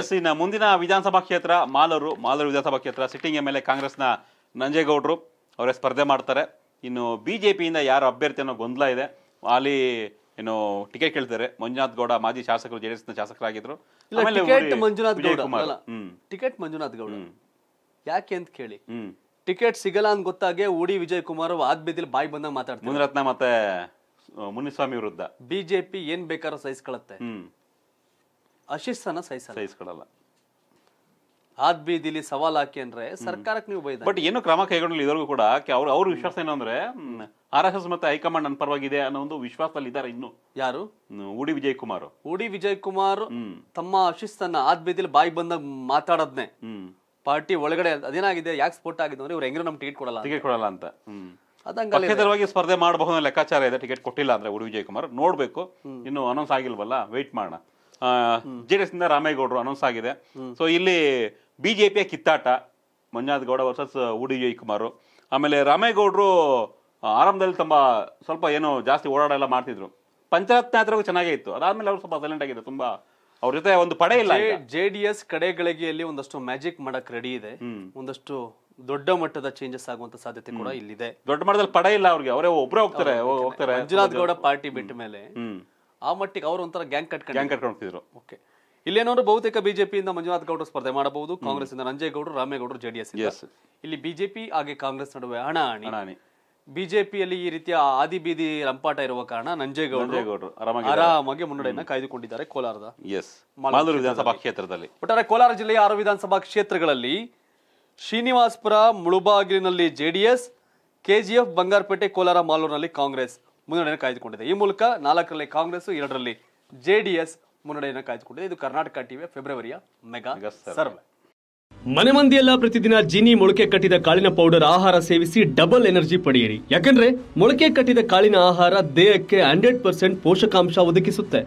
S ಇನ್ನ ಮುಂದಿನ ವಿಧಾನಸಭಾ ಕ್ಷೇತ್ರ ಮಾಲೂರು ಮಾಲೂರು ವಿಧಾನಸಭಾ ಕ್ಷೇತ್ರ ಸಿಟ್ಟಿಂಗ್ ಎಂ ಎಲ್ ಎ ಕಾಂಗ್ರೆಸ್ನ ನಂಜೇಗೌಡರು ಅವರೇ ಸ್ಪರ್ಧೆ ಮಾಡ್ತಾರೆ ಇನ್ನು ಬಿ ಜೆ ಪಿಯಿಂದ ಯಾರು ಅಭ್ಯರ್ಥಿ ಅನ್ನೋ ಗೊಂದಲ ಇದೆ ಅಲ್ಲಿ ಏನು ಟಿಕೆಟ್ ಕೇಳ್ತಾರೆ ಮಂಜುನಾಥ್ ಗೌಡ ಮಾಜಿ ಶಾಸಕರು ಜೆ ಡಿ ಎಸ್ನ ಶಾಸಕರಾಗಿದ್ರು ಮಂಜುನಾಥ್ ಗೌಡ ಟಿಕೆಟ್ ಮಂಜುನಾಥ್ ಗೌಡ ಯಾಕೆ ಅಂತ ಕೇಳಿ ಟಿಕೆಟ್ ಸಿಗಲ್ಲ ಅಂತ ಗೊತ್ತಾಗೆ ಉಡಿ ವಿಜಯ್ ಕುಮಾರ್ ಆಗ್ಬೇದಿಲ್ ಬಾಯಿ ಬಂದಾಗ ಮಾತಾಡ್ತಾರೆ ಮುನಿರತ್ನ ಮತ್ತೆ ಮುನಿಸ್ವಾಮಿ ವಿರುದ್ಧ ಬಿಜೆಪಿ ಏನ್ ಬೇಕಾದ್ರೂ ಸಹಿಸ್ಕೊಳ್ಳುತ್ತೆ ಅಶಿಸ್ತನ್ನ ಸಹಿಸಲ್ಲ ಸಹಿಸ್ಕೊಡಲ್ಲ ಬೀದಿಲಿ ಸವಾಲ್ ಹಾಕಿ ಅಂದ್ರೆ ಸರ್ಕಾರಕ್ಕೆ ನೀವು ಬೈದ ಬಟ್ ಏನು ಕ್ರಮ ಕೈಗೊಂಡಿಲ್ಲ ಇದ್ರಿಗೂ ಕೂಡ ಅವ್ರ ಅವ್ರ ವಿಶ್ವಾಸ ಏನಂದ್ರೆ ಅಂದ್ರೆ ಆರ್ ಎಸ್ ಎಸ್ ಮತ್ತೆ ಹೈಕಮಾಂಡ್ ನನ್ನ ಪರವಾಗಿದೆ ಅನ್ನೋ ಒಂದು ವಿಶ್ವಾಸದಲ್ಲಿ ಇದ್ದಾರೆ ಇನ್ನು ಯಾರು ಉಡಿ ವಿಜಯ್ ಕುಮಾರ್ ಉಡಿ ವಿಜಯ್ ಕುಮಾರ್ ತಮ್ಮ ಆದ್ ಬೀದಿಲಿ ಬಾಯಿ ಬಂದಾಗ ಹ್ಮ್ ಪಾರ್ಟಿ ಒಳಗಡೆ ಅದೇನಾಗಿದೆ ಯಾಕೆ ಸ್ಪೋರ್ಟ್ ಆಗಿದೆ ಅಂದ್ರೆ ಇವ್ರು ಹೆಂಗ್ರೆ ನಮ್ಗೆ ಟಿಕೆಟ್ ಕೊಡಲ್ಲ ಟಿಕೆಟ್ ಕೊಡಲ್ಲ ಅಂತ ಸ್ಪರ್ಧೆ ಮಾಡಬಹುದು ಲೆಕ್ಕಾಚಾರ ಇದೆ ಟಿಕೆಟ್ ಕೊಟ್ಟಿಲ್ಲ ಅಂದ್ರೆ ಉಡಿ ವಿಜಯ್ ಕುಮಾರ್ ನೋಡ್ಬೇಕು ಇನ್ನು ಅನೌನ್ಸ್ ಆಗಿಲ್ವಲ್ಲ ವೆಯ್ಟ್ ಮಾಡೋಣ ಜೆ ಡಿ ಎಸ್ ನಿಂದ ರಾಮೇಗೌಡರು ಅನೌನ್ಸ್ ಆಗಿದೆ ಸೊ ಇಲ್ಲಿ ಬಿಜೆಪಿಯ ಕಿತ್ತಾಟ ಮಂಜುನಾಥ್ ಗೌಡ ವರ್ಸಸ್ ಉಡಿ ಕುಮಾರ್ ಆಮೇಲೆ ರಾಮೇಗೌಡರು ಆರಂಭದಲ್ಲಿ ತುಂಬ ಸ್ವಲ್ಪ ಏನು ಜಾಸ್ತಿ ಓಡಾಡ ಎಲ್ಲ ಮಾಡ್ತಿದ್ರು ಪಂಚಾಯತ್ನಾಥ್ರಿಗೂ ಚೆನ್ನಾಗೇ ಇತ್ತು ಅದಾದ್ಮೇಲೆ ಅವರು ಸ್ವಲ್ಪ ಸೈಲೆಂಟ್ ಆಗಿದೆ ತುಂಬಾ ಅವ್ರ ಜೊತೆ ಒಂದು ಪಡೆ ಇಲ್ಲ ಜೆ ಡಿ ಎಸ್ ಕಡೆಗಳಿಗೆಯಲ್ಲಿ ಒಂದಷ್ಟು ಮ್ಯಾಜಿಕ್ ಮಾಡಕ್ ರೆಡಿ ಇದೆ ಒಂದಷ್ಟು ದೊಡ್ಡ ಮಟ್ಟದ ಚೇಂಜಸ್ ಆಗುವಂತ ಸಾಧ್ಯತೆ ಕೂಡ ಇಲ್ಲಿದೆ ದೊಡ್ಡ ಮಟ್ಟದಲ್ಲಿ ಪಡೆ ಇಲ್ಲ ಅವ್ರಿಗೆ ಅವರೇ ಒಬ್ಬರೇ ಹೋಗ್ತಾರೆ ಹೋಗ್ತಾರೆ ಮಂಜುನಾಥ್ ಗೌಡ ಪಾರ್ಟಿ ಬಿಟ್ಟ ಮೇಲೆ ಆ ಮಟ್ಟಿಗೆ ಅವರು ಒಂಥರ ಗ್ಯಾಂಗ್ ಕಟ್ಕೊಂಡು ಗ್ಯಾಂಗ್ ಓಕೆ ಇಲ್ಲೇನಾದ್ರು ಬಹುತೇಕ ಬಿಜೆಪಿಯಿಂದ ಮಂಜುನಾಥ್ ಗೌಡರು ಸ್ಪರ್ಧೆ ಮಾಡಬಹುದು ಕಾಂಗ್ರೆಸ್ ಇಂದ ನಂಜೇಗೌಡರು ರಾಮೇಗೌಡರು ಜೆಡಿಎಸ್ ಇಲ್ಲಿ ಬಿಜೆಪಿ ಹಾಗೆ ಕಾಂಗ್ರೆಸ್ ನಡುವೆ ಹಣಾಹಣಿ ಬಿಜೆಪಿಯಲ್ಲಿ ಈ ರೀತಿಯ ಆದಿ ಬೀದಿ ರಂಪಾಟ ಇರುವ ಕಾರಣ ನಂಜೇಗೌಡರು ಆರಾಮಾಗಿ ಮುನ್ನಡೆಯನ್ನ ಕಾಯ್ದುಕೊಂಡಿದ್ದಾರೆ ಕೋಲಾರದ ಎಸ್ ಮಾಲೂರು ವಿಧಾನಸಭಾ ಕ್ಷೇತ್ರದಲ್ಲಿ ಒಟ್ಟಾರೆ ಕೋಲಾರ ಜಿಲ್ಲೆಯ ಆರು ವಿಧಾನಸಭಾ ಕ್ಷೇತ್ರಗಳಲ್ಲಿ ಶ್ರೀನಿವಾಸ್ಪುರ ಮುಳುಬಾಗಿಲಿನಲ್ಲಿ ಜೆಡಿಎಸ್ ಕೆಜಿಎಫ್ ಬಂಗಾರಪೇಟೆ ಕೋಲಾರ ಮಾಲೂರಿನಲ್ಲಿ ಕಾಂಗ್ರೆಸ್ ಮುನ್ನಡೆಯನ್ನು ಕಾಯ್ದುಕೊಂಡಿದೆ ಈ ಮೂಲಕ ನಾಲ್ಕರಲ್ಲಿ ಕಾಂಗ್ರೆಸ್ ಎರಡರಲ್ಲಿ ಜೆಡಿಎಸ್ ಮುನ್ನಡೆಯನ್ನು ಕಾಯ್ದುಕೊಂಡಿದೆ ಇದು ಕರ್ನಾಟಕ ಟಿವಿಯ ಫೆಬ್ರವರಿಯ ಮೆಗಾ ಸರ್ವೆ ಮನೆ ಮಂದಿಯೆಲ್ಲ ಪ್ರತಿದಿನ ಜಿನಿ ಮೊಳಕೆ ಕಟ್ಟಿದ ಕಾಳಿನ ಪೌಡರ್ ಆಹಾರ ಸೇವಿಸಿ ಡಬಲ್ ಎನರ್ಜಿ ಪಡೆಯಿರಿ ಯಾಕಂದ್ರೆ ಮೊಳಕೆ ಕಟ್ಟಿದ ಕಾಳಿನ ಆಹಾರ ದೇಹಕ್ಕೆ ಹಂಡ್ರೆಡ್ ಪರ್ಸೆಂಟ್ ಪೋಷಕಾಂಶ ಒದಗಿಸುತ್ತೆ